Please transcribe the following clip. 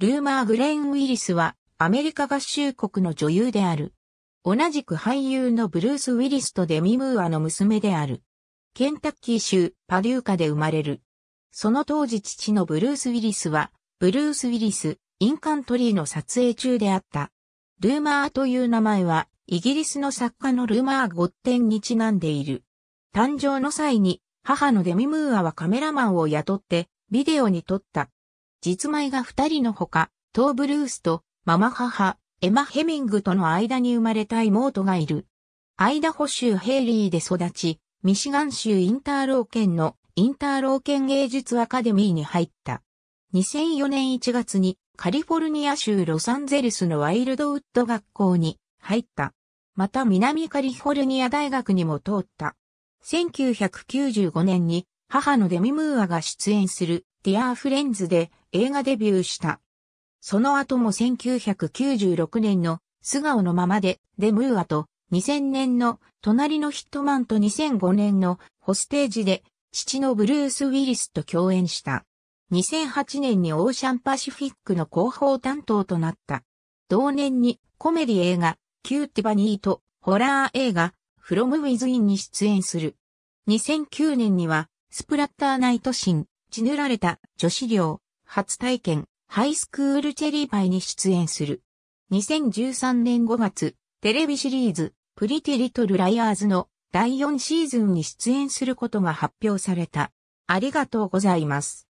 ルーマー・グレン・ウィリスはアメリカ合衆国の女優である。同じく俳優のブルース・ウィリスとデミ・ムーアの娘である。ケンタッキー州パデューカで生まれる。その当時父のブルース・ウィリスは、ブルース・ウィリス、インカントリーの撮影中であった。ルーマーという名前は、イギリスの作家のルーマー・ゴッテンにちなんでいる。誕生の際に、母のデミ・ムーアはカメラマンを雇って、ビデオに撮った実前が二人のほか、トーブルースとママ母、エマ・ヘミングとの間に生まれた妹がいる。アイダホ州ヘイリーで育ち、ミシガン州インターロー県のインターロー県芸術アカデミーに入った。2004年1月にカリフォルニア州ロサンゼルスのワイルドウッド学校に入った。また南カリフォルニア大学にも通った。1995年に母のデミムーアが出演するディアーフレンズで映画デビューした。その後も1996年の素顔のままでデムーアと2000年の隣のヒットマンと2005年のホステージで父のブルース・ウィリスと共演した。2008年にオーシャンパシフィックの広報担当となった。同年にコメディ映画、キューティバニーとホラー映画、フロムウィズインに出演する。2009年には、スプラッターナイトシン、血塗られた女子寮、初体験、ハイスクールチェリーパイに出演する。2013年5月、テレビシリーズ、プリティリトルライアーズの第4シーズンに出演することが発表された。ありがとうございます。